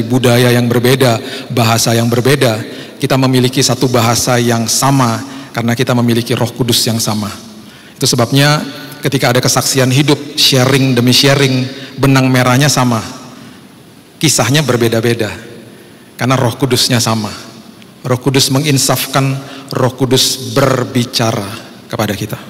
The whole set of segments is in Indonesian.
budaya yang berbeda, bahasa yang berbeda, kita memiliki satu bahasa yang sama karena kita memiliki Roh Kudus yang sama. Itu sebabnya ketika ada kesaksian hidup, sharing demi sharing, benang merahnya sama. Kisahnya berbeda-beda karena Roh Kudusnya sama. Roh Kudus menginsafkan, Roh Kudus berbicara kepada kita.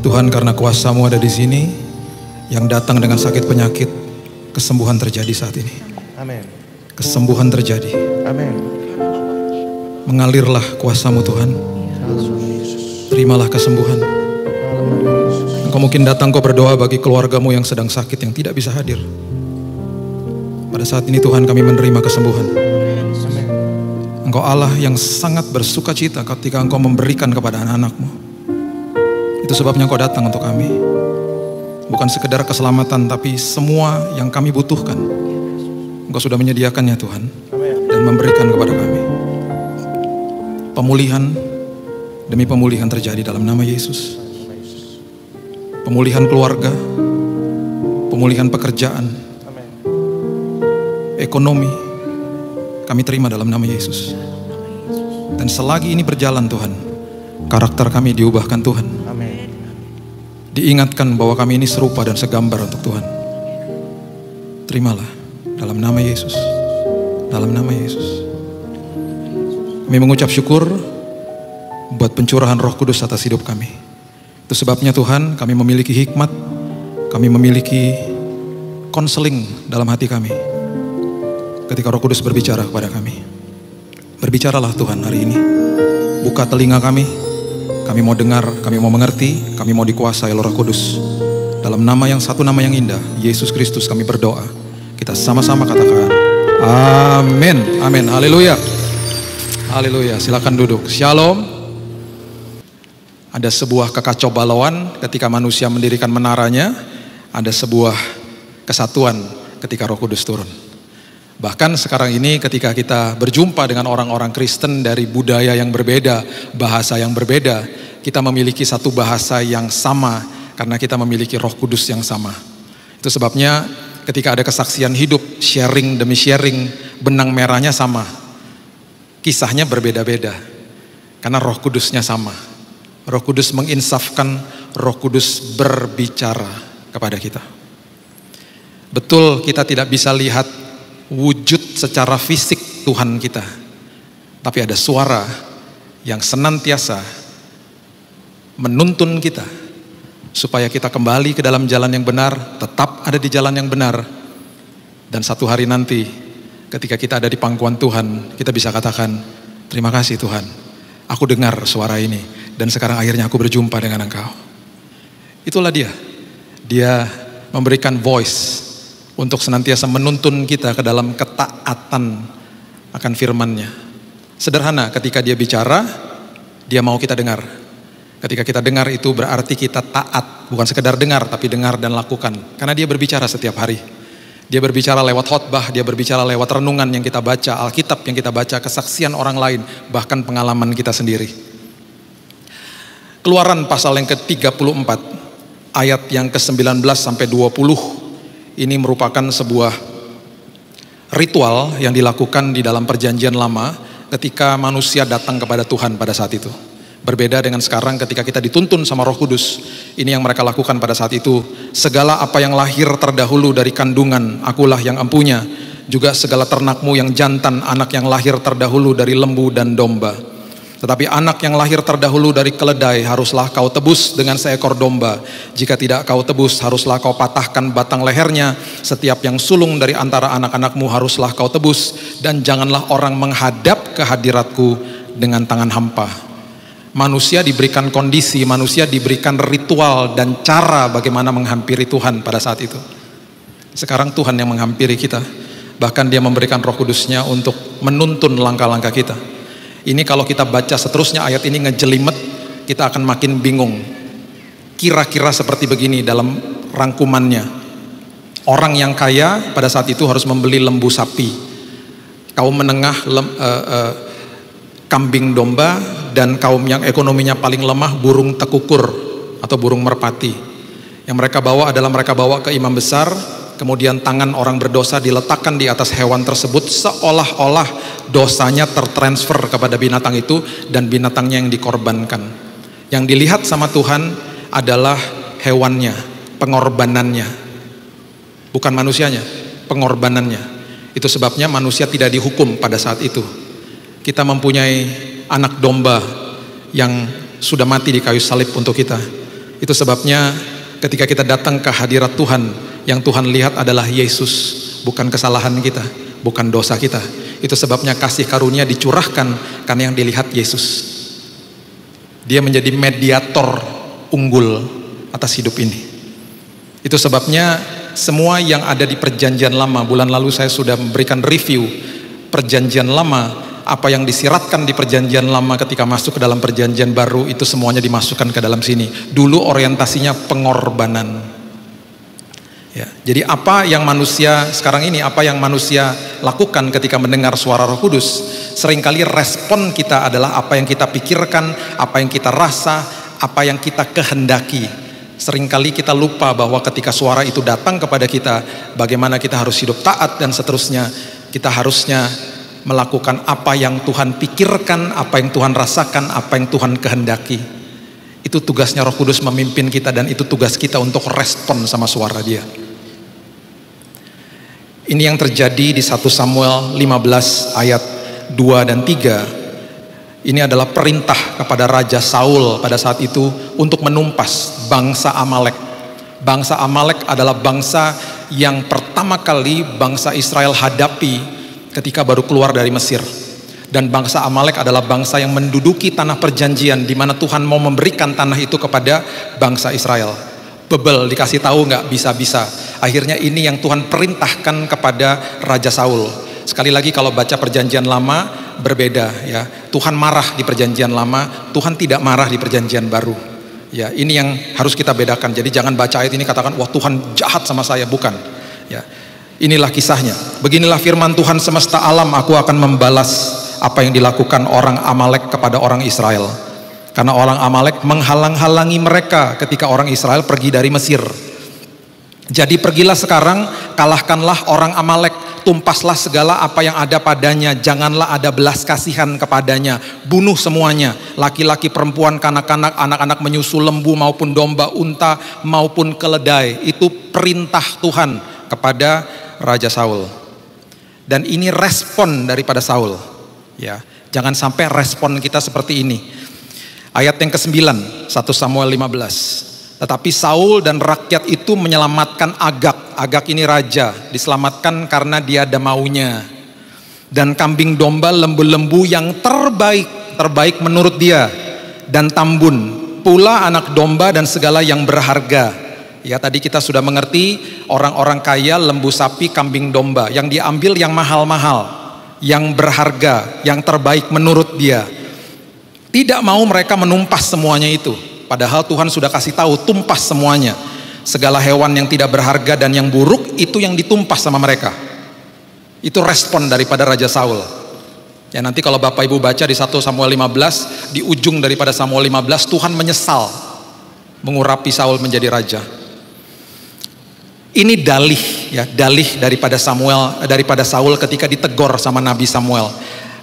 Tuhan karena kuasamu ada di sini, yang datang dengan sakit penyakit, kesembuhan terjadi saat ini. Amin. Kesembuhan terjadi. Amin. Mengalirlah kuasamu Tuhan. Terimalah kesembuhan. Engkau mungkin datang kau berdoa bagi keluargamu yang sedang sakit yang tidak bisa hadir. Pada saat ini Tuhan kami menerima kesembuhan. Engkau Allah yang sangat bersuka cita ketika engkau memberikan kepada anak-anakmu itu sebabnya kau datang untuk kami. Bukan sekedar keselamatan, tapi semua yang kami butuhkan. Engkau sudah menyediakannya Tuhan. Dan memberikan kepada kami. Pemulihan demi pemulihan terjadi dalam nama Yesus. Pemulihan keluarga, pemulihan pekerjaan, ekonomi, kami terima dalam nama Yesus. Dan selagi ini berjalan Tuhan, karakter kami diubahkan Tuhan diingatkan bahwa kami ini serupa dan segambar untuk Tuhan. Terimalah dalam nama Yesus. Dalam nama Yesus. Kami mengucap syukur buat pencurahan Roh Kudus atas hidup kami. Itu sebabnya Tuhan, kami memiliki hikmat, kami memiliki konseling dalam hati kami. Ketika Roh Kudus berbicara kepada kami. Berbicaralah Tuhan hari ini. Buka telinga kami, kami mau dengar, kami mau mengerti, kami mau dikuasai Roh Kudus. Dalam nama yang satu nama yang indah, Yesus Kristus kami berdoa. Kita sama-sama katakan, amin, amin, haleluya. Haleluya, silakan duduk. Shalom. Ada sebuah kekacau balauan ketika manusia mendirikan menaranya, ada sebuah kesatuan ketika Roh Kudus turun. Bahkan sekarang ini ketika kita berjumpa dengan orang-orang Kristen dari budaya yang berbeda, bahasa yang berbeda, kita memiliki satu bahasa yang sama karena kita memiliki Roh Kudus yang sama. Itu sebabnya ketika ada kesaksian hidup, sharing demi sharing, benang merahnya sama. Kisahnya berbeda-beda. Karena Roh Kudusnya sama. Roh Kudus menginsafkan, Roh Kudus berbicara kepada kita. Betul kita tidak bisa lihat wujud secara fisik Tuhan kita. Tapi ada suara yang senantiasa menuntun kita supaya kita kembali ke dalam jalan yang benar, tetap ada di jalan yang benar. Dan satu hari nanti ketika kita ada di pangkuan Tuhan, kita bisa katakan, "Terima kasih Tuhan. Aku dengar suara ini dan sekarang akhirnya aku berjumpa dengan Engkau." Itulah dia. Dia memberikan voice untuk senantiasa menuntun kita ke dalam ketaatan akan firman-Nya. Sederhana, ketika dia bicara, dia mau kita dengar. Ketika kita dengar itu berarti kita taat, bukan sekedar dengar tapi dengar dan lakukan. Karena dia berbicara setiap hari. Dia berbicara lewat khotbah, dia berbicara lewat renungan yang kita baca, Alkitab yang kita baca, kesaksian orang lain, bahkan pengalaman kita sendiri. Keluaran pasal yang ke-34 ayat yang ke-19 sampai 20 ini merupakan sebuah ritual yang dilakukan di dalam perjanjian lama ketika manusia datang kepada Tuhan pada saat itu. Berbeda dengan sekarang ketika kita dituntun sama Roh Kudus. Ini yang mereka lakukan pada saat itu. Segala apa yang lahir terdahulu dari kandungan, akulah yang empunya. Juga segala ternakmu yang jantan, anak yang lahir terdahulu dari lembu dan domba tetapi anak yang lahir terdahulu dari keledai haruslah kau tebus dengan seekor domba. Jika tidak kau tebus, haruslah kau patahkan batang lehernya. Setiap yang sulung dari antara anak-anakmu haruslah kau tebus. Dan janganlah orang menghadap ke hadiratku dengan tangan hampa. Manusia diberikan kondisi, manusia diberikan ritual dan cara bagaimana menghampiri Tuhan pada saat itu. Sekarang Tuhan yang menghampiri kita. Bahkan dia memberikan roh kudusnya untuk menuntun langkah-langkah kita. Ini kalau kita baca seterusnya ayat ini ngejelimet, kita akan makin bingung. Kira-kira seperti begini dalam rangkumannya. Orang yang kaya pada saat itu harus membeli lembu sapi. Kaum menengah lem, uh, uh, kambing domba dan kaum yang ekonominya paling lemah burung tekukur atau burung merpati. Yang mereka bawa adalah mereka bawa ke imam besar, kemudian tangan orang berdosa diletakkan di atas hewan tersebut seolah-olah dosanya tertransfer kepada binatang itu dan binatangnya yang dikorbankan. Yang dilihat sama Tuhan adalah hewannya, pengorbanannya. Bukan manusianya, pengorbanannya. Itu sebabnya manusia tidak dihukum pada saat itu. Kita mempunyai anak domba yang sudah mati di kayu salib untuk kita. Itu sebabnya ketika kita datang ke hadirat Tuhan, yang Tuhan lihat adalah Yesus, bukan kesalahan kita bukan dosa kita. Itu sebabnya kasih karunia dicurahkan karena yang dilihat Yesus. Dia menjadi mediator unggul atas hidup ini. Itu sebabnya semua yang ada di perjanjian lama, bulan lalu saya sudah memberikan review perjanjian lama apa yang disiratkan di perjanjian lama ketika masuk ke dalam perjanjian baru itu semuanya dimasukkan ke dalam sini. Dulu orientasinya pengorbanan. Ya, jadi apa yang manusia sekarang ini, apa yang manusia lakukan ketika mendengar suara Roh Kudus, seringkali respon kita adalah apa yang kita pikirkan, apa yang kita rasa, apa yang kita kehendaki. Seringkali kita lupa bahwa ketika suara itu datang kepada kita, bagaimana kita harus hidup taat dan seterusnya, kita harusnya melakukan apa yang Tuhan pikirkan, apa yang Tuhan rasakan, apa yang Tuhan kehendaki. Itu tugasnya Roh Kudus memimpin kita dan itu tugas kita untuk respon sama suara Dia. Ini yang terjadi di 1 Samuel 15 ayat 2 dan 3. Ini adalah perintah kepada Raja Saul pada saat itu untuk menumpas bangsa Amalek. Bangsa Amalek adalah bangsa yang pertama kali bangsa Israel hadapi ketika baru keluar dari Mesir. Dan bangsa Amalek adalah bangsa yang menduduki tanah perjanjian di mana Tuhan mau memberikan tanah itu kepada bangsa Israel bebel dikasih tahu nggak bisa-bisa akhirnya ini yang Tuhan perintahkan kepada Raja Saul sekali lagi kalau baca perjanjian lama berbeda ya Tuhan marah di perjanjian lama Tuhan tidak marah di perjanjian baru ya ini yang harus kita bedakan jadi jangan baca ayat ini katakan wah Tuhan jahat sama saya bukan ya inilah kisahnya beginilah firman Tuhan semesta alam aku akan membalas apa yang dilakukan orang Amalek kepada orang Israel karena orang Amalek menghalang-halangi mereka ketika orang Israel pergi dari Mesir. Jadi pergilah sekarang, kalahkanlah orang Amalek, tumpaslah segala apa yang ada padanya, janganlah ada belas kasihan kepadanya, bunuh semuanya, laki-laki, perempuan, kanak-kanak, anak-anak menyusu lembu maupun domba, unta maupun keledai. Itu perintah Tuhan kepada Raja Saul. Dan ini respon daripada Saul. Ya, jangan sampai respon kita seperti ini Ayat yang ke-9, 1 Samuel 15. Tetapi Saul dan rakyat itu menyelamatkan Agak. Agak ini raja, diselamatkan karena dia ada maunya. Dan kambing domba lembu-lembu yang terbaik, terbaik menurut dia. Dan tambun, pula anak domba dan segala yang berharga. Ya tadi kita sudah mengerti orang-orang kaya lembu sapi kambing domba yang diambil yang mahal-mahal yang berharga yang terbaik menurut dia tidak mau mereka menumpas semuanya itu. Padahal Tuhan sudah kasih tahu tumpas semuanya. Segala hewan yang tidak berharga dan yang buruk itu yang ditumpas sama mereka. Itu respon daripada Raja Saul. Ya nanti kalau Bapak Ibu baca di 1 Samuel 15, di ujung daripada Samuel 15 Tuhan menyesal mengurapi Saul menjadi raja. Ini dalih ya, dalih daripada Samuel daripada Saul ketika ditegor sama Nabi Samuel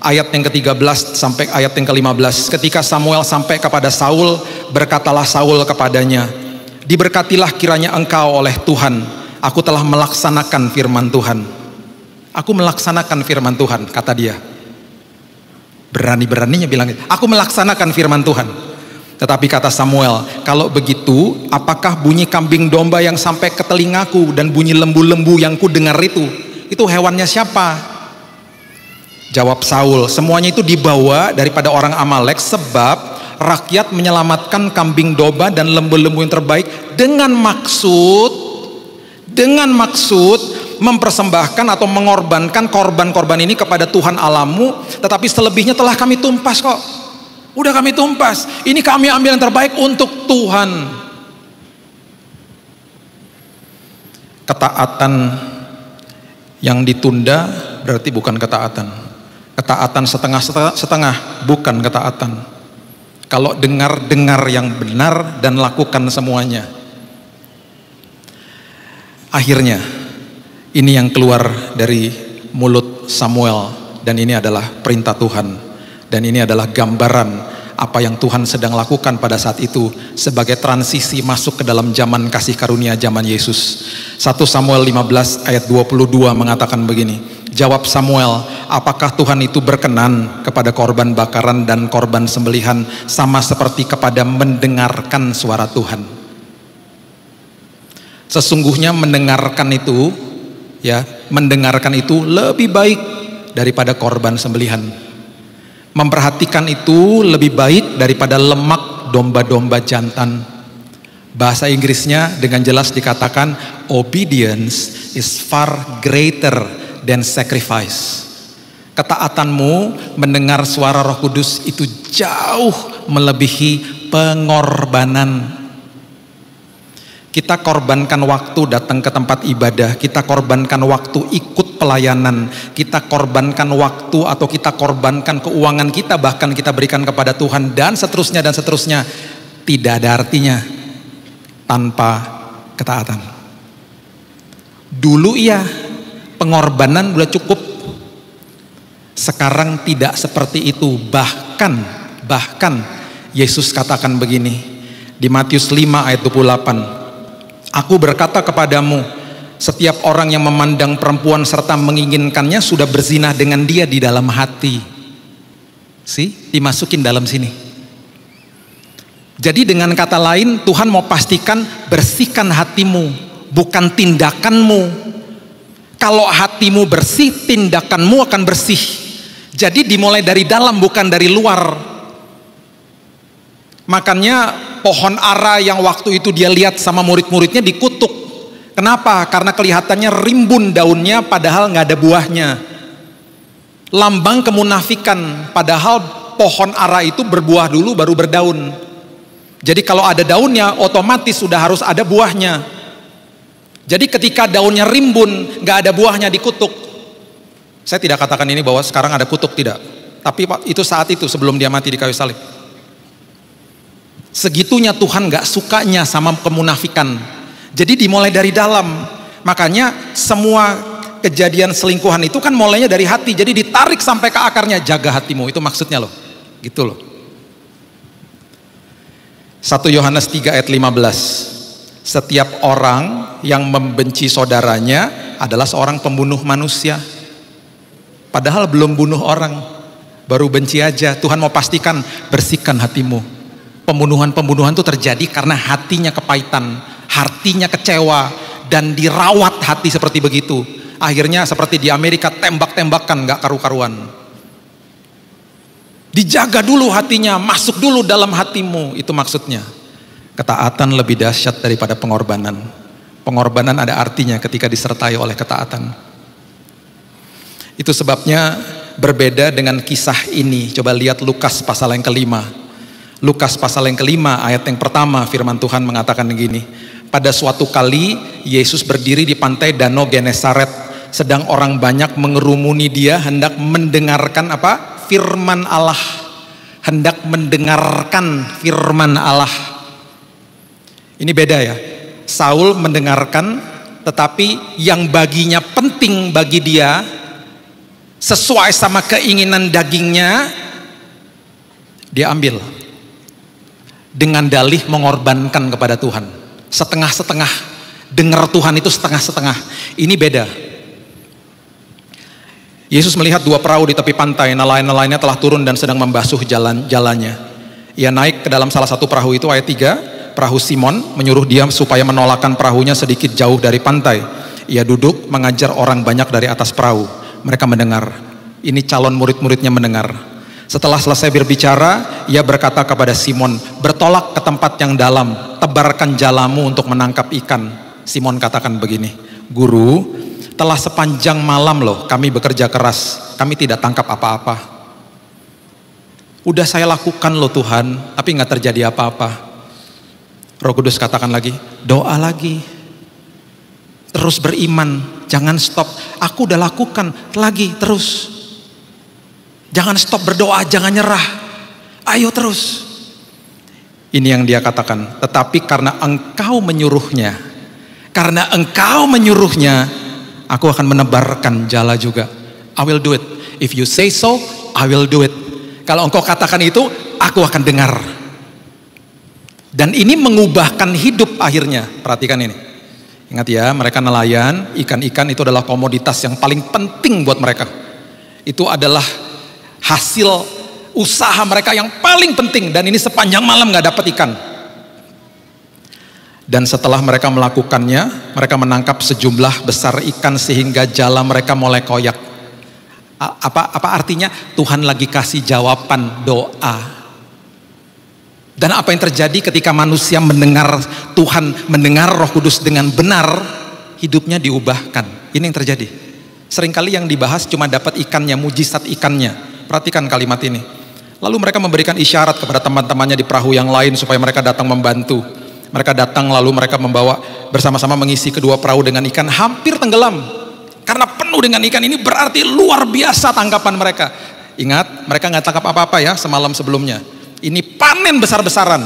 ayat yang ke-13 sampai ayat yang ke-15. Ketika Samuel sampai kepada Saul, berkatalah Saul kepadanya, "Diberkatilah kiranya engkau oleh Tuhan. Aku telah melaksanakan firman Tuhan." Aku melaksanakan firman Tuhan, kata dia. Berani-beraninya bilang, gitu. "Aku melaksanakan firman Tuhan." Tetapi kata Samuel, "Kalau begitu, apakah bunyi kambing domba yang sampai ke telingaku dan bunyi lembu-lembu yang ku dengar itu? Itu hewannya siapa?" Jawab Saul, semuanya itu dibawa daripada orang Amalek sebab rakyat menyelamatkan kambing domba dan lembu-lembu yang terbaik dengan maksud dengan maksud mempersembahkan atau mengorbankan korban-korban ini kepada Tuhan Alamu tetapi selebihnya telah kami tumpas kok udah kami tumpas ini kami ambil yang terbaik untuk Tuhan ketaatan yang ditunda berarti bukan ketaatan Ketaatan setengah-setengah bukan ketaatan. Kalau dengar-dengar yang benar dan lakukan semuanya. Akhirnya, ini yang keluar dari mulut Samuel dan ini adalah perintah Tuhan dan ini adalah gambaran apa yang Tuhan sedang lakukan pada saat itu sebagai transisi masuk ke dalam zaman kasih karunia zaman Yesus. 1 Samuel 15 ayat 22 mengatakan begini. Jawab Samuel, apakah Tuhan itu berkenan kepada korban bakaran dan korban sembelihan sama seperti kepada mendengarkan suara Tuhan? Sesungguhnya mendengarkan itu ya, mendengarkan itu lebih baik daripada korban sembelihan. Memperhatikan itu lebih baik daripada lemak domba-domba jantan. Bahasa Inggrisnya dengan jelas dikatakan obedience is far greater dan sacrifice. Ketaatanmu mendengar suara Roh Kudus itu jauh melebihi pengorbanan. Kita korbankan waktu datang ke tempat ibadah, kita korbankan waktu ikut pelayanan, kita korbankan waktu atau kita korbankan keuangan kita bahkan kita berikan kepada Tuhan dan seterusnya dan seterusnya. Tidak ada artinya tanpa ketaatan. Dulu iya, pengorbanan sudah cukup. Sekarang tidak seperti itu. Bahkan, bahkan Yesus katakan begini. Di Matius 5 ayat 28. Aku berkata kepadamu, setiap orang yang memandang perempuan serta menginginkannya sudah berzinah dengan dia di dalam hati. Si, dimasukin dalam sini. Jadi dengan kata lain Tuhan mau pastikan bersihkan hatimu, bukan tindakanmu. Kalau hatimu bersih, tindakanmu akan bersih. Jadi dimulai dari dalam bukan dari luar. Makanya pohon ara yang waktu itu dia lihat sama murid-muridnya dikutuk. Kenapa? Karena kelihatannya rimbun daunnya padahal nggak ada buahnya. Lambang kemunafikan padahal pohon ara itu berbuah dulu baru berdaun. Jadi kalau ada daunnya otomatis sudah harus ada buahnya. Jadi ketika daunnya rimbun, nggak ada buahnya dikutuk. Saya tidak katakan ini bahwa sekarang ada kutuk tidak. Tapi itu saat itu sebelum dia mati di kayu salib. Segitunya Tuhan nggak sukanya sama kemunafikan. Jadi dimulai dari dalam. Makanya semua kejadian selingkuhan itu kan mulainya dari hati. Jadi ditarik sampai ke akarnya. Jaga hatimu itu maksudnya loh. Gitu loh. 1 Yohanes 3 ayat 15. Setiap orang yang membenci saudaranya adalah seorang pembunuh manusia. Padahal belum bunuh orang, baru benci aja. Tuhan mau pastikan bersihkan hatimu. Pembunuhan-pembunuhan itu terjadi karena hatinya kepahitan, hatinya kecewa, dan dirawat hati seperti begitu. Akhirnya seperti di Amerika tembak-tembakan gak karu-karuan. Dijaga dulu hatinya, masuk dulu dalam hatimu, itu maksudnya. Ketaatan lebih dahsyat daripada pengorbanan. Pengorbanan ada artinya ketika disertai oleh ketaatan. Itu sebabnya berbeda dengan kisah ini. Coba lihat Lukas pasal yang kelima. Lukas pasal yang kelima ayat yang pertama firman Tuhan mengatakan begini. Pada suatu kali Yesus berdiri di pantai Danau Genesaret sedang orang banyak mengerumuni dia hendak mendengarkan apa? firman Allah. Hendak mendengarkan firman Allah. Ini beda ya. Saul mendengarkan, tetapi yang baginya penting bagi dia sesuai sama keinginan dagingnya dia ambil dengan dalih mengorbankan kepada Tuhan setengah-setengah dengar Tuhan itu setengah-setengah ini beda Yesus melihat dua perahu di tepi pantai nelayan-nelayannya telah turun dan sedang membasuh jalan jalannya ia naik ke dalam salah satu perahu itu ayat 3 perahu Simon menyuruh dia supaya menolakkan perahunya sedikit jauh dari pantai. Ia duduk mengajar orang banyak dari atas perahu. Mereka mendengar. Ini calon murid-muridnya mendengar. Setelah selesai berbicara, ia berkata kepada Simon, "Bertolak ke tempat yang dalam, tebarkan jalamu untuk menangkap ikan." Simon katakan begini, "Guru, telah sepanjang malam loh kami bekerja keras, kami tidak tangkap apa-apa." Udah saya lakukan loh Tuhan, tapi nggak terjadi apa-apa. Roh Kudus katakan lagi, doa lagi. Terus beriman, jangan stop. Aku udah lakukan lagi terus. Jangan stop berdoa, jangan nyerah. Ayo terus. Ini yang dia katakan, tetapi karena engkau menyuruhnya, karena engkau menyuruhnya, aku akan menebarkan jala juga. I will do it. If you say so, I will do it. Kalau engkau katakan itu, aku akan dengar. Dan ini mengubahkan hidup akhirnya. Perhatikan ini. Ingat ya, mereka nelayan, ikan-ikan itu adalah komoditas yang paling penting buat mereka. Itu adalah hasil usaha mereka yang paling penting. Dan ini sepanjang malam gak dapat ikan. Dan setelah mereka melakukannya, mereka menangkap sejumlah besar ikan sehingga jala mereka mulai koyak. Apa, apa artinya? Tuhan lagi kasih jawaban doa dan apa yang terjadi ketika manusia mendengar Tuhan, mendengar Roh Kudus dengan benar, hidupnya diubahkan. Ini yang terjadi. Seringkali yang dibahas cuma dapat ikannya, mujizat ikannya. Perhatikan kalimat ini. Lalu mereka memberikan isyarat kepada teman-temannya di perahu yang lain supaya mereka datang membantu. Mereka datang lalu mereka membawa bersama-sama mengisi kedua perahu dengan ikan hampir tenggelam. Karena penuh dengan ikan ini berarti luar biasa tangkapan mereka. Ingat, mereka nggak tangkap apa-apa ya semalam sebelumnya ini panen besar-besaran.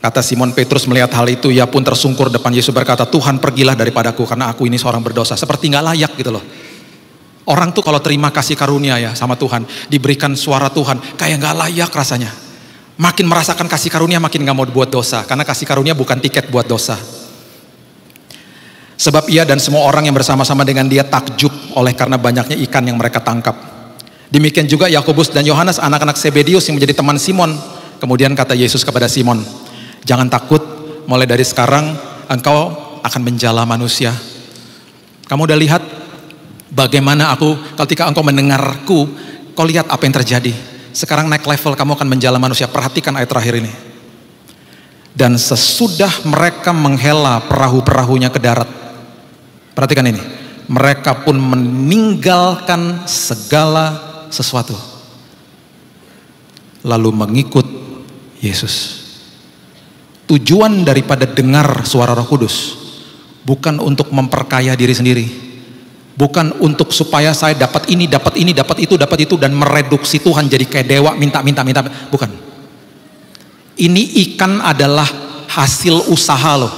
Kata Simon Petrus melihat hal itu, ia pun tersungkur depan Yesus berkata, Tuhan pergilah daripadaku karena aku ini seorang berdosa. Seperti nggak layak gitu loh. Orang tuh kalau terima kasih karunia ya sama Tuhan, diberikan suara Tuhan, kayak nggak layak rasanya. Makin merasakan kasih karunia, makin nggak mau buat dosa, karena kasih karunia bukan tiket buat dosa. Sebab ia dan semua orang yang bersama-sama dengan dia takjub oleh karena banyaknya ikan yang mereka tangkap. Demikian juga Yakobus dan Yohanes, anak-anak Sebedius yang menjadi teman Simon. Kemudian kata Yesus kepada Simon, "Jangan takut, mulai dari sekarang engkau akan menjala manusia." Kamu udah lihat bagaimana aku ketika engkau mendengarku, kau lihat apa yang terjadi. Sekarang naik level kamu akan menjala manusia. Perhatikan ayat terakhir ini. Dan sesudah mereka menghela perahu-perahunya ke darat. Perhatikan ini. Mereka pun meninggalkan segala sesuatu. Lalu mengikut Yesus. Tujuan daripada dengar suara Roh Kudus bukan untuk memperkaya diri sendiri. Bukan untuk supaya saya dapat ini, dapat ini, dapat itu, dapat itu dan mereduksi Tuhan jadi kayak dewa minta-minta minta. Bukan. Ini ikan adalah hasil usaha loh.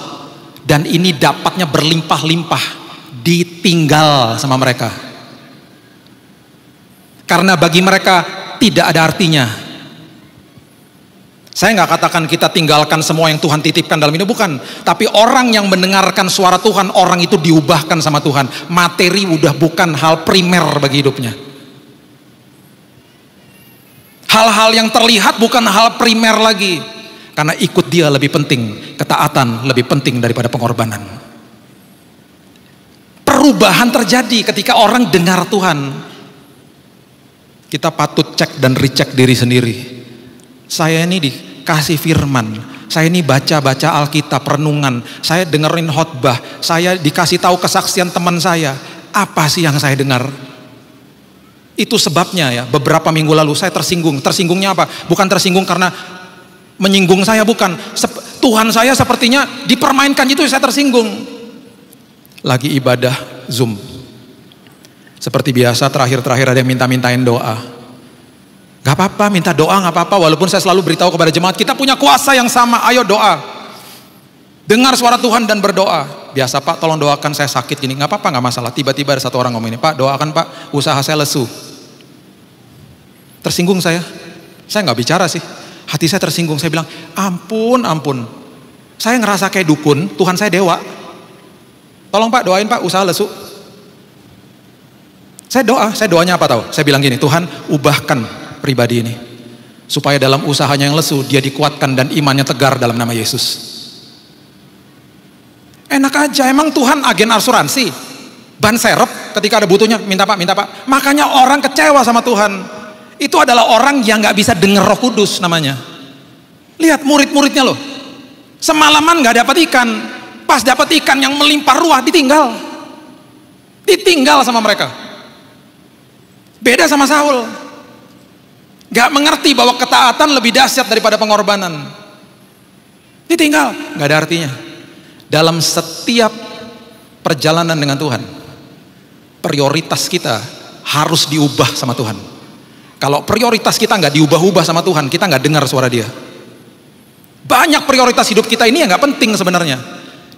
Dan ini dapatnya berlimpah-limpah ditinggal sama mereka karena bagi mereka tidak ada artinya. Saya nggak katakan kita tinggalkan semua yang Tuhan titipkan dalam hidup, bukan. Tapi orang yang mendengarkan suara Tuhan, orang itu diubahkan sama Tuhan. Materi udah bukan hal primer bagi hidupnya. Hal-hal yang terlihat bukan hal primer lagi. Karena ikut dia lebih penting, ketaatan lebih penting daripada pengorbanan. Perubahan terjadi ketika orang dengar Tuhan. Kita patut cek dan recheck diri sendiri. Saya ini dikasih firman, saya ini baca-baca Alkitab, renungan, saya dengerin khotbah, saya dikasih tahu kesaksian teman saya. Apa sih yang saya dengar? Itu sebabnya ya, beberapa minggu lalu saya tersinggung. Tersinggungnya apa? Bukan tersinggung karena menyinggung saya, bukan. Tuhan saya sepertinya dipermainkan itu saya tersinggung. Lagi ibadah Zoom, seperti biasa terakhir-terakhir ada yang minta-mintain doa. Gak apa-apa, minta doa gak apa-apa. Walaupun saya selalu beritahu kepada jemaat, kita punya kuasa yang sama, ayo doa. Dengar suara Tuhan dan berdoa. Biasa pak, tolong doakan saya sakit gini. Gak apa-apa, gak masalah. Tiba-tiba ada satu orang ngomong ini, pak doakan pak, usaha saya lesu. Tersinggung saya. Saya gak bicara sih. Hati saya tersinggung, saya bilang, ampun, ampun. Saya ngerasa kayak dukun, Tuhan saya dewa. Tolong pak, doain pak, usaha lesu saya doa, saya doanya apa tahu? Saya bilang gini, Tuhan ubahkan pribadi ini. Supaya dalam usahanya yang lesu, dia dikuatkan dan imannya tegar dalam nama Yesus. Enak aja, emang Tuhan agen asuransi. Ban serep ketika ada butuhnya, minta pak, minta pak. Makanya orang kecewa sama Tuhan. Itu adalah orang yang gak bisa denger roh kudus namanya. Lihat murid-muridnya loh. Semalaman gak dapat ikan. Pas dapat ikan yang melimpah ruah, ditinggal. Ditinggal sama mereka Beda sama Saul. Gak mengerti bahwa ketaatan lebih dahsyat daripada pengorbanan. Ditinggal, gak ada artinya. Dalam setiap perjalanan dengan Tuhan, prioritas kita harus diubah sama Tuhan. Kalau prioritas kita nggak diubah-ubah sama Tuhan, kita nggak dengar suara Dia. Banyak prioritas hidup kita ini yang nggak penting sebenarnya.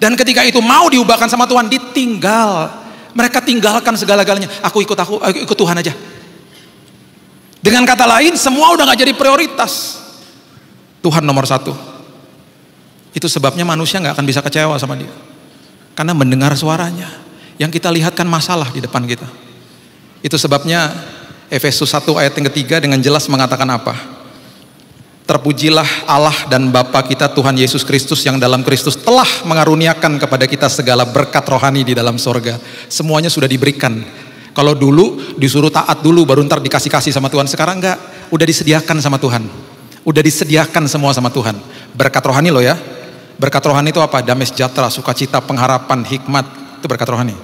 Dan ketika itu mau diubahkan sama Tuhan, ditinggal mereka tinggalkan segala-galanya. Aku ikut aku, aku ikut Tuhan aja. Dengan kata lain, semua udah nggak jadi prioritas. Tuhan nomor satu. Itu sebabnya manusia nggak akan bisa kecewa sama dia. Karena mendengar suaranya. Yang kita lihat kan masalah di depan kita. Itu sebabnya Efesus 1 ayat yang ketiga dengan jelas mengatakan apa? Terpujilah Allah dan Bapa kita Tuhan Yesus Kristus yang dalam Kristus telah mengaruniakan kepada kita segala berkat rohani di dalam sorga. Semuanya sudah diberikan. Kalau dulu disuruh taat dulu baru ntar dikasih-kasih sama Tuhan. Sekarang enggak, udah disediakan sama Tuhan. Udah disediakan semua sama Tuhan. Berkat rohani loh ya. Berkat rohani itu apa? Damai sejahtera, sukacita, pengharapan, hikmat. Itu berkat rohani.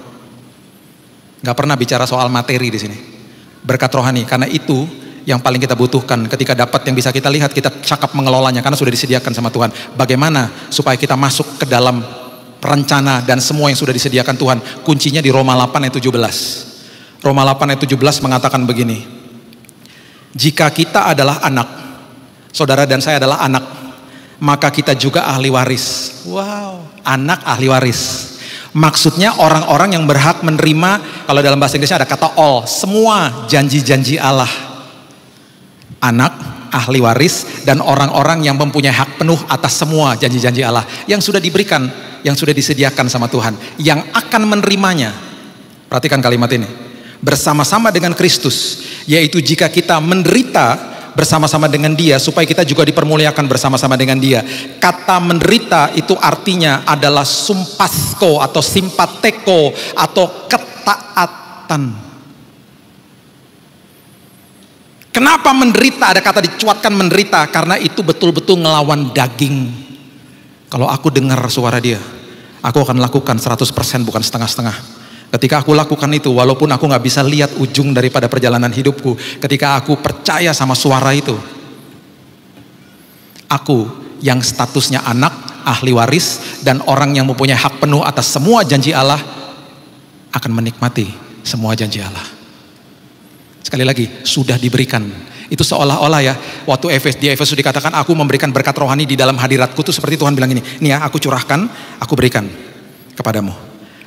Gak pernah bicara soal materi di sini. Berkat rohani, karena itu yang paling kita butuhkan. Ketika dapat yang bisa kita lihat, kita cakap mengelolanya karena sudah disediakan sama Tuhan. Bagaimana supaya kita masuk ke dalam perencana dan semua yang sudah disediakan Tuhan. Kuncinya di Roma 8 ayat 17. Roma 8 ayat 17 mengatakan begini. Jika kita adalah anak, saudara dan saya adalah anak, maka kita juga ahli waris. Wow, anak ahli waris. Maksudnya orang-orang yang berhak menerima, kalau dalam bahasa Inggrisnya ada kata all, semua janji-janji Allah anak, ahli waris, dan orang-orang yang mempunyai hak penuh atas semua janji-janji Allah yang sudah diberikan, yang sudah disediakan sama Tuhan, yang akan menerimanya. Perhatikan kalimat ini. Bersama-sama dengan Kristus, yaitu jika kita menderita bersama-sama dengan dia supaya kita juga dipermuliakan bersama-sama dengan dia. Kata menderita itu artinya adalah sumpasko atau simpateko atau ketaatan. Kenapa menderita? Ada kata dicuatkan menderita karena itu betul-betul ngelawan daging. Kalau aku dengar suara dia, aku akan lakukan 100% bukan setengah-setengah. Ketika aku lakukan itu, walaupun aku nggak bisa lihat ujung daripada perjalanan hidupku, ketika aku percaya sama suara itu, aku yang statusnya anak, ahli waris, dan orang yang mempunyai hak penuh atas semua janji Allah akan menikmati semua janji Allah. Sekali lagi, sudah diberikan. Itu seolah-olah ya, waktu Efes, di Efesus dikatakan, aku memberikan berkat rohani di dalam hadiratku, itu seperti Tuhan bilang ini, nih ya, aku curahkan, aku berikan kepadamu.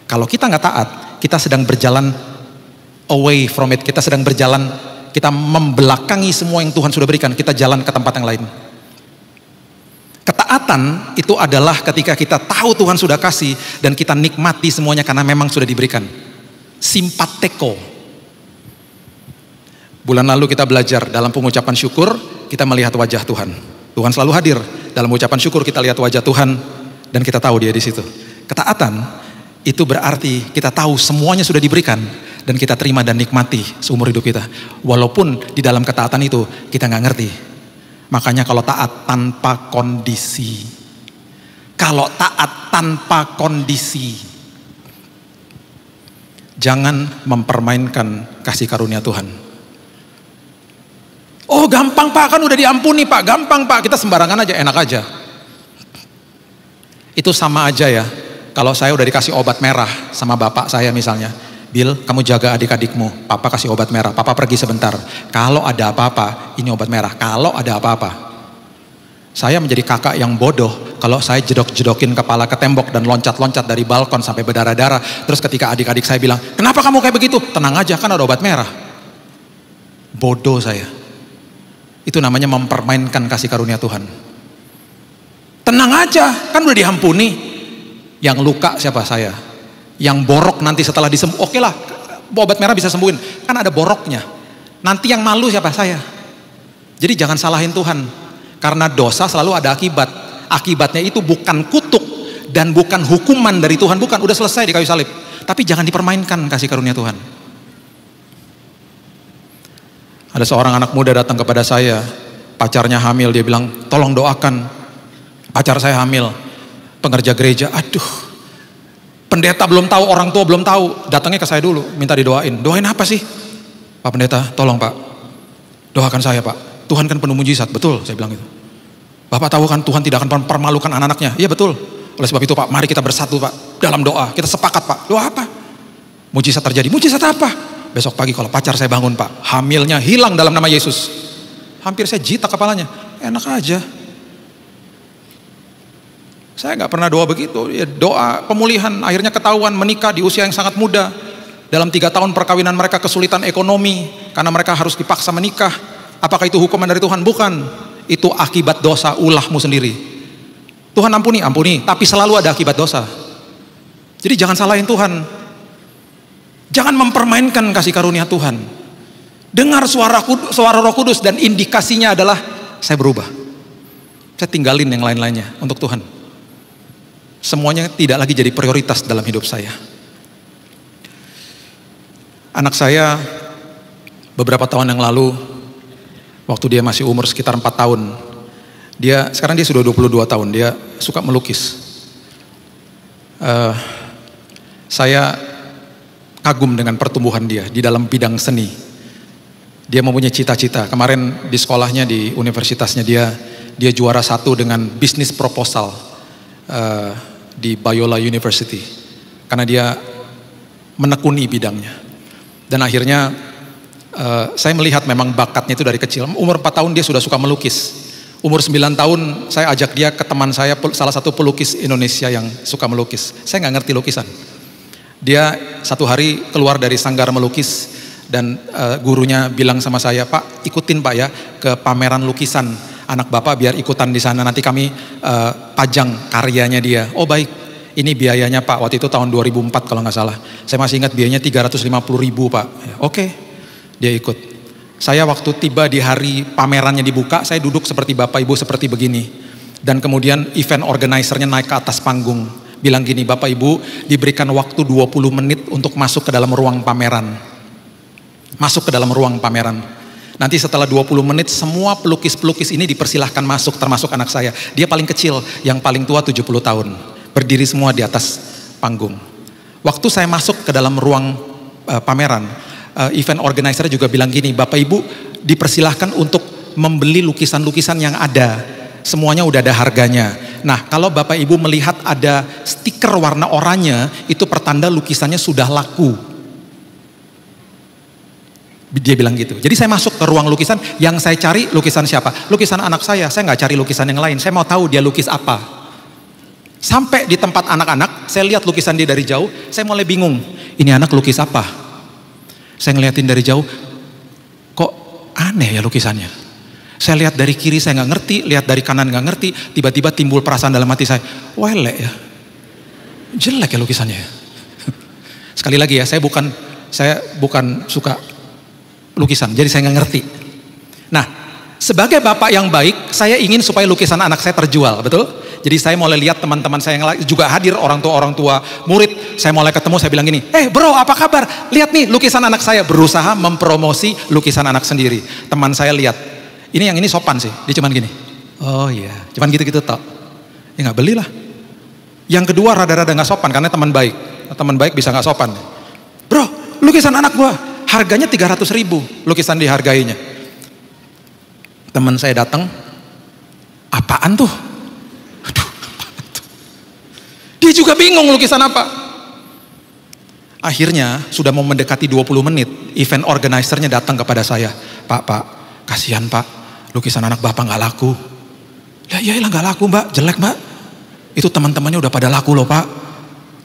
Kalau kita nggak taat, kita sedang berjalan away from it, kita sedang berjalan, kita membelakangi semua yang Tuhan sudah berikan, kita jalan ke tempat yang lain. Ketaatan itu adalah ketika kita tahu Tuhan sudah kasih dan kita nikmati semuanya karena memang sudah diberikan. Simpateko, Bulan lalu kita belajar dalam pengucapan syukur, kita melihat wajah Tuhan. Tuhan selalu hadir. Dalam ucapan syukur kita lihat wajah Tuhan dan kita tahu dia di situ. Ketaatan itu berarti kita tahu semuanya sudah diberikan dan kita terima dan nikmati seumur hidup kita. Walaupun di dalam ketaatan itu kita nggak ngerti. Makanya kalau taat tanpa kondisi, kalau taat tanpa kondisi, jangan mempermainkan kasih karunia Tuhan. Oh gampang pak, kan udah diampuni pak, gampang pak. Kita sembarangan aja, enak aja. Itu sama aja ya. Kalau saya udah dikasih obat merah sama bapak saya misalnya. Bill, kamu jaga adik-adikmu. Papa kasih obat merah. Papa pergi sebentar. Kalau ada apa-apa, ini obat merah. Kalau ada apa-apa. Saya menjadi kakak yang bodoh kalau saya jedok-jedokin kepala ke tembok dan loncat-loncat dari balkon sampai berdarah-darah. Terus ketika adik-adik saya bilang, kenapa kamu kayak begitu? Tenang aja, kan ada obat merah. Bodoh saya. Itu namanya mempermainkan kasih karunia Tuhan. Tenang aja, kan udah diampuni. Yang luka siapa saya? Yang borok nanti setelah disembuh, oke lah, obat merah bisa sembuhin. Kan ada boroknya. Nanti yang malu siapa saya? Jadi jangan salahin Tuhan. Karena dosa selalu ada akibat. Akibatnya itu bukan kutuk dan bukan hukuman dari Tuhan, bukan udah selesai di kayu salib. Tapi jangan dipermainkan kasih karunia Tuhan. Ada seorang anak muda datang kepada saya, pacarnya hamil, dia bilang, tolong doakan pacar saya hamil, pengerja gereja, aduh, pendeta belum tahu, orang tua belum tahu, datangnya ke saya dulu, minta didoain, doain apa sih? Pak pendeta, tolong pak, doakan saya pak, Tuhan kan penuh mujizat, betul, saya bilang itu, Bapak tahu kan Tuhan tidak akan permalukan anak-anaknya, iya betul. Oleh sebab itu pak, mari kita bersatu pak, dalam doa, kita sepakat pak, doa apa? Mujizat terjadi, mujizat apa? besok pagi kalau pacar saya bangun pak, hamilnya hilang dalam nama Yesus. Hampir saya jita kepalanya, enak aja. Saya nggak pernah doa begitu, ya doa pemulihan akhirnya ketahuan menikah di usia yang sangat muda. Dalam tiga tahun perkawinan mereka kesulitan ekonomi karena mereka harus dipaksa menikah. Apakah itu hukuman dari Tuhan? Bukan. Itu akibat dosa ulahmu sendiri. Tuhan ampuni, ampuni. Tapi selalu ada akibat dosa. Jadi jangan salahin Tuhan Jangan mempermainkan kasih karunia Tuhan. Dengar suara kudus, suara Roh Kudus dan indikasinya adalah saya berubah. Saya tinggalin yang lain-lainnya untuk Tuhan. Semuanya tidak lagi jadi prioritas dalam hidup saya. Anak saya beberapa tahun yang lalu waktu dia masih umur sekitar 4 tahun. Dia sekarang dia sudah 22 tahun, dia suka melukis. Uh, saya kagum dengan pertumbuhan dia di dalam bidang seni. Dia mempunyai cita-cita. Kemarin di sekolahnya di universitasnya dia dia juara satu dengan bisnis proposal uh, di Biola University karena dia menekuni bidangnya. Dan akhirnya uh, saya melihat memang bakatnya itu dari kecil. Umur 4 tahun dia sudah suka melukis. Umur 9 tahun saya ajak dia ke teman saya salah satu pelukis Indonesia yang suka melukis. Saya nggak ngerti lukisan. Dia satu hari keluar dari sanggar melukis dan uh, gurunya bilang sama saya, "Pak, ikutin Pak ya ke pameran lukisan anak Bapak biar ikutan di sana nanti kami uh, pajang karyanya dia." Oh, baik. Ini biayanya Pak, waktu itu tahun 2004 kalau nggak salah. Saya masih ingat biayanya 350 ribu Pak. Ya, oke, okay. dia ikut. Saya waktu tiba di hari pamerannya dibuka, saya duduk seperti Bapak Ibu seperti begini. Dan kemudian event organisernya naik ke atas panggung bilang gini, Bapak Ibu diberikan waktu 20 menit untuk masuk ke dalam ruang pameran. Masuk ke dalam ruang pameran. Nanti setelah 20 menit semua pelukis-pelukis ini dipersilahkan masuk termasuk anak saya. Dia paling kecil, yang paling tua 70 tahun. Berdiri semua di atas panggung. Waktu saya masuk ke dalam ruang uh, pameran, uh, event organizer juga bilang gini, Bapak Ibu dipersilahkan untuk membeli lukisan-lukisan yang ada. Semuanya udah ada harganya Nah, kalau Bapak Ibu melihat ada stiker warna oranye, itu pertanda lukisannya sudah laku. Dia bilang gitu. Jadi saya masuk ke ruang lukisan, yang saya cari lukisan siapa? Lukisan anak saya. Saya nggak cari lukisan yang lain. Saya mau tahu dia lukis apa. Sampai di tempat anak-anak, saya lihat lukisan dia dari jauh, saya mulai bingung. Ini anak lukis apa? Saya ngeliatin dari jauh, kok aneh ya lukisannya saya lihat dari kiri saya nggak ngerti, lihat dari kanan nggak ngerti, tiba-tiba timbul perasaan dalam hati saya, welek ya, jelek ya lukisannya. Ya. Sekali lagi ya, saya bukan saya bukan suka lukisan, jadi saya nggak ngerti. Nah, sebagai bapak yang baik, saya ingin supaya lukisan anak saya terjual, betul? Jadi saya mulai lihat teman-teman saya yang juga hadir orang tua orang tua murid. Saya mulai ketemu saya bilang gini, eh bro apa kabar? Lihat nih lukisan anak saya berusaha mempromosi lukisan anak sendiri. Teman saya lihat ini yang ini sopan sih, dia cuman gini. Oh iya, yeah. cuman gitu-gitu tok. Ya nggak belilah. Yang kedua rada-rada nggak sopan karena teman baik. Teman baik bisa nggak sopan. Bro, lukisan anak gua harganya 300 ribu. Lukisan dihargainya. Teman saya datang, apaan tuh? Aduh, apaan tuh? Dia juga bingung lukisan apa. Akhirnya sudah mau mendekati 20 menit, event organisernya datang kepada saya. Pak, Pak, kasihan Pak, lukisan anak bapak nggak laku. Ya lah iya, iya, nggak laku mbak, jelek mbak. Itu teman-temannya udah pada laku loh pak.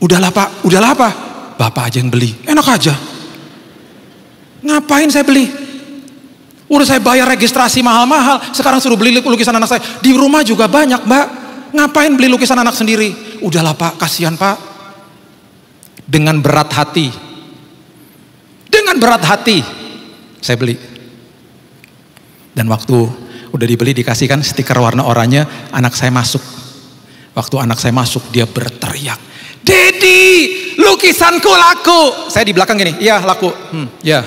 Udahlah pak, udahlah apa? Bapak aja yang beli, enak aja. Ngapain saya beli? Udah saya bayar registrasi mahal-mahal, sekarang suruh beli lukisan anak saya. Di rumah juga banyak mbak, ngapain beli lukisan anak sendiri? Udahlah pak, kasihan pak. Dengan berat hati, dengan berat hati, saya beli. Dan waktu udah dibeli dikasihkan stiker warna oranye, anak saya masuk. Waktu anak saya masuk dia berteriak, Dedi, lukisanku laku. Saya di belakang gini, iya laku. Hmm, ya.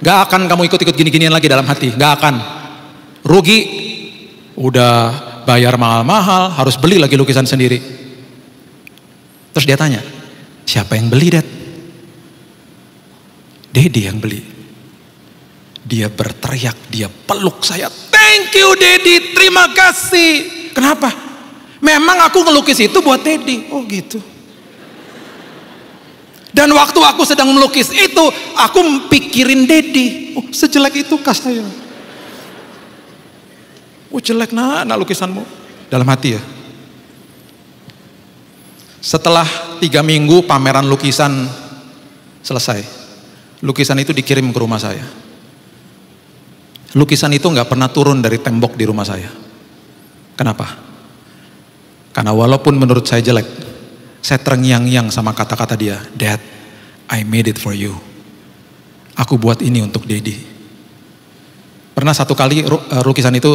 Gak akan kamu ikut-ikut gini-ginian lagi dalam hati, gak akan. Rugi, udah bayar mahal-mahal, harus beli lagi lukisan sendiri. Terus dia tanya, siapa yang beli, Dad? Dedi yang beli. Dia berteriak, dia peluk saya. Thank you Dedi, terima kasih. Kenapa? Memang aku melukis itu buat Dedi. Oh gitu. Dan waktu aku sedang melukis itu, aku pikirin Dedi. Oh, sejelek itu kah saya? Oh jelek nak, nak lukisanmu. Dalam hati ya. Setelah tiga minggu pameran lukisan selesai. Lukisan itu dikirim ke rumah saya. Lukisan itu nggak pernah turun dari tembok di rumah saya. Kenapa? Karena walaupun menurut saya jelek, saya terngiang-ngiang sama kata-kata dia, Dad, I made it for you. Aku buat ini untuk Didi. Pernah satu kali eh, lukisan itu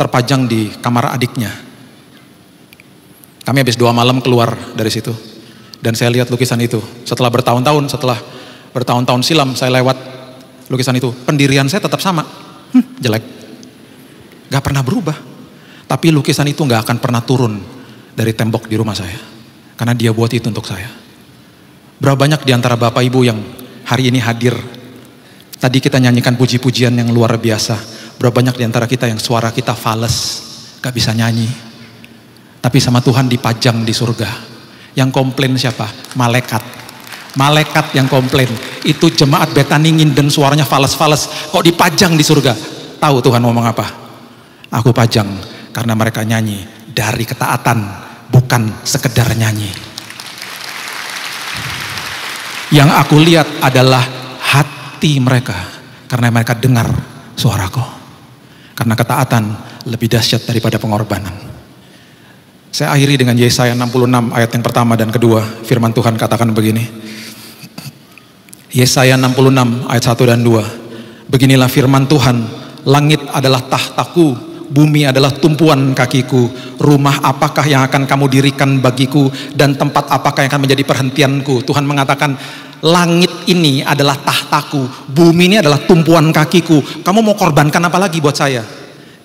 terpajang di kamar adiknya. Kami habis dua malam keluar dari situ. Dan saya lihat lukisan itu. Setelah bertahun-tahun, setelah bertahun-tahun silam, saya lewat lukisan itu. Pendirian saya tetap sama hmm, jelek. Gak pernah berubah. Tapi lukisan itu gak akan pernah turun dari tembok di rumah saya. Karena dia buat itu untuk saya. Berapa banyak di antara bapak ibu yang hari ini hadir. Tadi kita nyanyikan puji-pujian yang luar biasa. Berapa banyak di antara kita yang suara kita fales. Gak bisa nyanyi. Tapi sama Tuhan dipajang di surga. Yang komplain siapa? Malaikat Malaikat yang komplain. Itu jemaat Betaningin dan suaranya fales-fales. Kok dipajang di surga? Tahu Tuhan ngomong apa? Aku pajang karena mereka nyanyi dari ketaatan, bukan sekedar nyanyi. Yang aku lihat adalah hati mereka karena mereka dengar suaraku. Karena ketaatan lebih dahsyat daripada pengorbanan. Saya akhiri dengan Yesaya 66 ayat yang pertama dan kedua. Firman Tuhan katakan begini. Yesaya 66 ayat 1 dan 2. Beginilah firman Tuhan, langit adalah tahtaku, bumi adalah tumpuan kakiku, rumah apakah yang akan kamu dirikan bagiku dan tempat apakah yang akan menjadi perhentianku? Tuhan mengatakan, langit ini adalah tahtaku, bumi ini adalah tumpuan kakiku. Kamu mau korbankan apa lagi buat saya?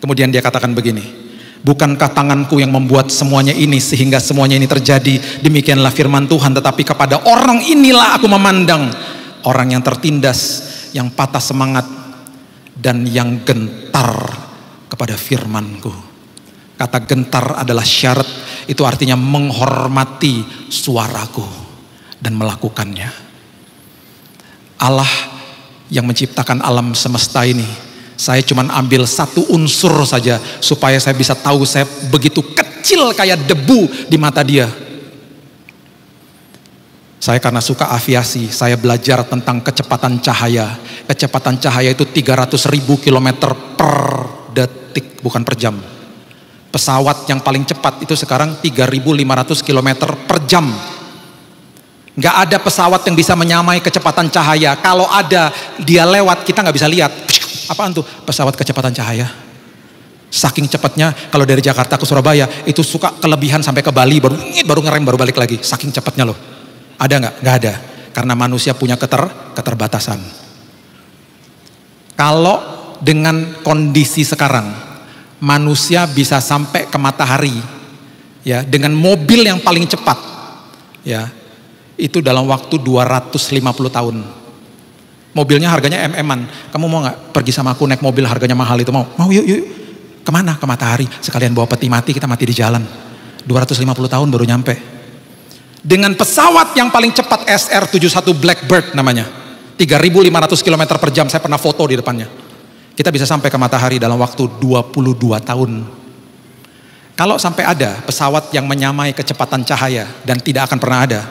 Kemudian dia katakan begini, Bukankah tanganku yang membuat semuanya ini sehingga semuanya ini terjadi? Demikianlah firman Tuhan, tetapi kepada orang inilah aku memandang orang yang tertindas, yang patah semangat, dan yang gentar kepada firmanku. Kata gentar adalah syarat, itu artinya menghormati suaraku dan melakukannya. Allah yang menciptakan alam semesta ini, saya cuma ambil satu unsur saja supaya saya bisa tahu saya begitu kecil kayak debu di mata dia saya karena suka aviasi, saya belajar tentang kecepatan cahaya. Kecepatan cahaya itu 300 ribu kilometer per detik, bukan per jam. Pesawat yang paling cepat itu sekarang 3.500 kilometer per jam. Gak ada pesawat yang bisa menyamai kecepatan cahaya. Kalau ada, dia lewat, kita nggak bisa lihat. Apaan tuh? Pesawat kecepatan cahaya. Saking cepatnya kalau dari Jakarta ke Surabaya itu suka kelebihan sampai ke Bali baru baru ngerem baru balik lagi. Saking cepatnya loh. Ada nggak? Nggak ada. Karena manusia punya keter, keterbatasan. Kalau dengan kondisi sekarang, manusia bisa sampai ke matahari, ya dengan mobil yang paling cepat, ya itu dalam waktu 250 tahun. Mobilnya harganya MM-an. Kamu mau nggak pergi sama aku naik mobil harganya mahal itu mau? Mau yuk yuk. Kemana? Ke matahari. Sekalian bawa peti mati kita mati di jalan. 250 tahun baru nyampe dengan pesawat yang paling cepat SR-71 Blackbird namanya. 3.500 km per jam, saya pernah foto di depannya. Kita bisa sampai ke matahari dalam waktu 22 tahun. Kalau sampai ada pesawat yang menyamai kecepatan cahaya dan tidak akan pernah ada,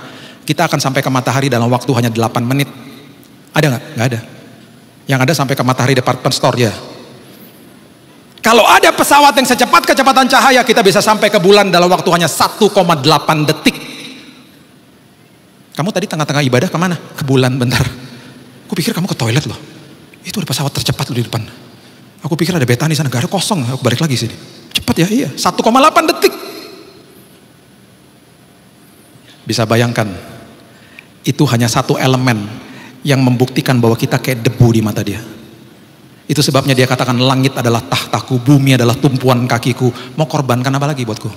kita akan sampai ke matahari dalam waktu hanya 8 menit. Ada nggak? Nggak ada. Yang ada sampai ke matahari department store ya. Kalau ada pesawat yang secepat kecepatan cahaya, kita bisa sampai ke bulan dalam waktu hanya 1,8 detik. Kamu tadi tengah-tengah ibadah kemana? Ke bulan bentar. Aku pikir kamu ke toilet loh. Itu ada pesawat tercepat loh di depan. Aku pikir ada betani sana. Gak ada kosong. Aku balik lagi sini. Cepat ya, iya. 1,8 detik. Bisa bayangkan. Itu hanya satu elemen yang membuktikan bahwa kita kayak debu di mata dia. Itu sebabnya dia katakan langit adalah tahtaku, bumi adalah tumpuan kakiku. Mau korbankan apa lagi buatku?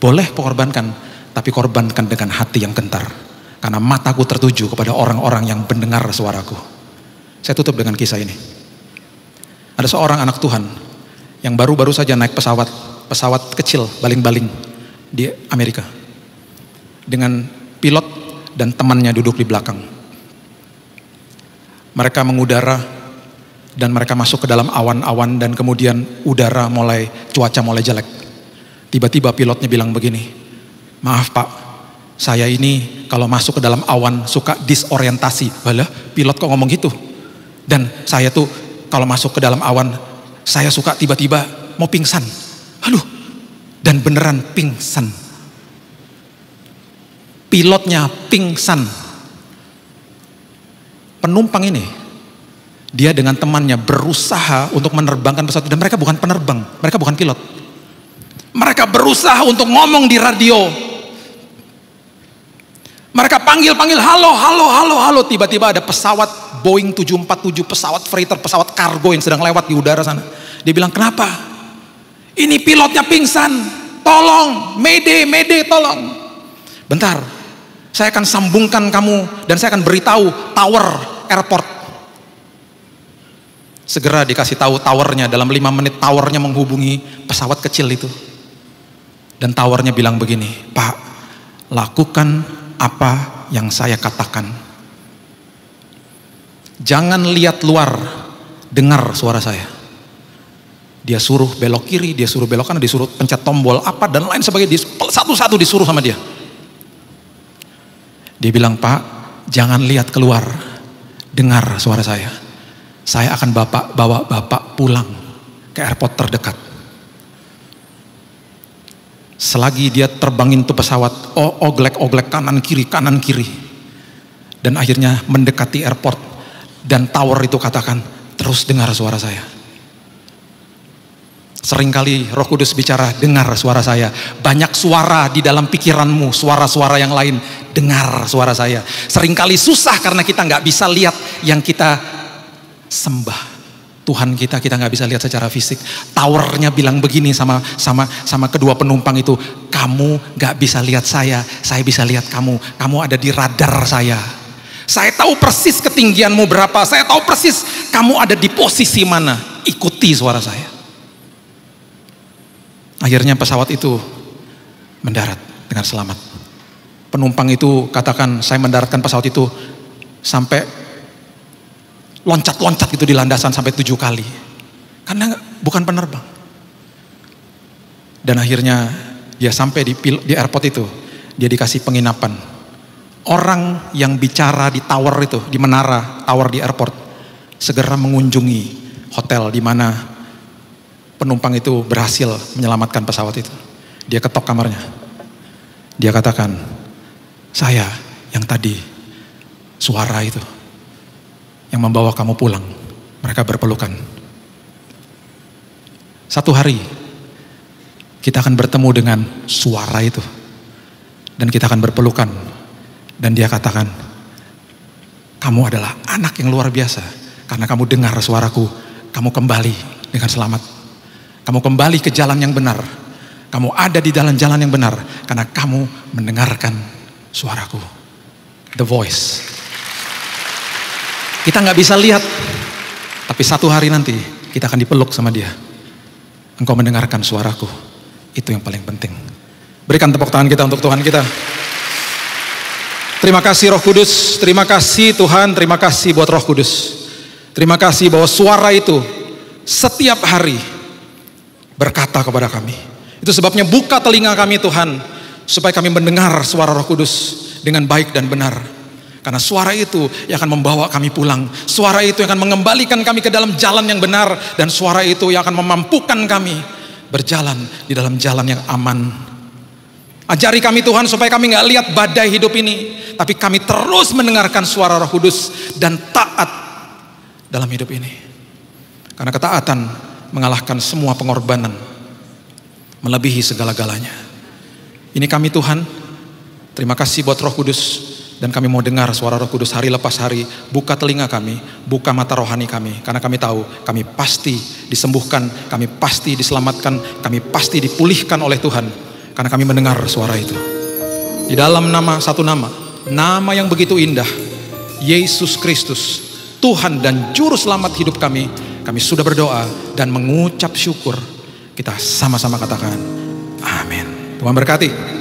Boleh korbankan, tapi korbankan dengan hati yang kentar. Karena mataku tertuju kepada orang-orang yang mendengar suaraku. Saya tutup dengan kisah ini. Ada seorang anak Tuhan yang baru-baru saja naik pesawat, pesawat kecil baling-baling di Amerika. Dengan pilot dan temannya duduk di belakang. Mereka mengudara dan mereka masuk ke dalam awan-awan dan kemudian udara mulai cuaca mulai jelek. Tiba-tiba pilotnya bilang begini, "Maaf, Pak saya ini kalau masuk ke dalam awan suka disorientasi. Walah, pilot kok ngomong gitu. Dan saya tuh kalau masuk ke dalam awan, saya suka tiba-tiba mau pingsan. Aduh, dan beneran pingsan. Pilotnya pingsan. Penumpang ini, dia dengan temannya berusaha untuk menerbangkan pesawat dan mereka bukan penerbang, mereka bukan pilot. Mereka berusaha untuk ngomong di radio, mereka panggil-panggil, halo, halo, halo, halo. Tiba-tiba ada pesawat Boeing 747, pesawat freighter, pesawat kargo yang sedang lewat di udara sana. Dia bilang, kenapa? Ini pilotnya pingsan, tolong, mede, mede, tolong. Bentar, saya akan sambungkan kamu dan saya akan beritahu tower airport. Segera dikasih tahu towernya, dalam lima menit towernya menghubungi pesawat kecil itu. Dan towernya bilang begini, Pak, lakukan apa yang saya katakan. Jangan lihat luar, dengar suara saya. Dia suruh belok kiri, dia suruh belok kanan, disuruh pencet tombol apa dan lain sebagainya. Satu-satu disuruh sama dia. Dia bilang, Pak, jangan lihat keluar, dengar suara saya. Saya akan bapak bawa bapak pulang ke airport terdekat. Selagi dia terbangin tuh pesawat, oh, oglek-oglek kanan kiri, kanan kiri. Dan akhirnya mendekati airport. Dan tower itu katakan, terus dengar suara saya. Seringkali roh kudus bicara, dengar suara saya. Banyak suara di dalam pikiranmu, suara-suara yang lain. Dengar suara saya. Seringkali susah karena kita nggak bisa lihat yang kita sembah. Tuhan kita kita nggak bisa lihat secara fisik. Towernya bilang begini sama sama sama kedua penumpang itu, kamu nggak bisa lihat saya, saya bisa lihat kamu. Kamu ada di radar saya. Saya tahu persis ketinggianmu berapa, saya tahu persis kamu ada di posisi mana. Ikuti suara saya. Akhirnya pesawat itu mendarat dengan selamat. Penumpang itu katakan, saya mendaratkan pesawat itu sampai loncat-loncat gitu di landasan sampai tujuh kali. Karena bukan penerbang. Dan akhirnya dia sampai di, di airport itu, dia dikasih penginapan. Orang yang bicara di tower itu, di menara tower di airport, segera mengunjungi hotel di mana penumpang itu berhasil menyelamatkan pesawat itu. Dia ketok kamarnya. Dia katakan, saya yang tadi suara itu yang membawa kamu pulang. Mereka berpelukan. Satu hari kita akan bertemu dengan suara itu. Dan kita akan berpelukan. Dan dia katakan, kamu adalah anak yang luar biasa. Karena kamu dengar suaraku, kamu kembali dengan selamat. Kamu kembali ke jalan yang benar. Kamu ada di jalan-jalan yang benar. Karena kamu mendengarkan suaraku. The voice. Kita nggak bisa lihat. Tapi satu hari nanti kita akan dipeluk sama dia. Engkau mendengarkan suaraku. Itu yang paling penting. Berikan tepuk tangan kita untuk Tuhan kita. Terima kasih Roh Kudus, terima kasih Tuhan, terima kasih buat Roh Kudus. Terima kasih bahwa suara itu setiap hari berkata kepada kami. Itu sebabnya buka telinga kami Tuhan supaya kami mendengar suara Roh Kudus dengan baik dan benar. Karena suara itu yang akan membawa kami pulang. Suara itu yang akan mengembalikan kami ke dalam jalan yang benar. Dan suara itu yang akan memampukan kami berjalan di dalam jalan yang aman. Ajari kami Tuhan supaya kami nggak lihat badai hidup ini. Tapi kami terus mendengarkan suara roh kudus dan taat dalam hidup ini. Karena ketaatan mengalahkan semua pengorbanan. Melebihi segala-galanya. Ini kami Tuhan. Terima kasih buat roh kudus dan kami mau dengar suara roh kudus hari lepas hari. Buka telinga kami, buka mata rohani kami. Karena kami tahu kami pasti disembuhkan, kami pasti diselamatkan, kami pasti dipulihkan oleh Tuhan. Karena kami mendengar suara itu. Di dalam nama, satu nama. Nama yang begitu indah. Yesus Kristus. Tuhan dan Juru Selamat hidup kami, kami sudah berdoa dan mengucap syukur. Kita sama-sama katakan, Amin. Tuhan berkati.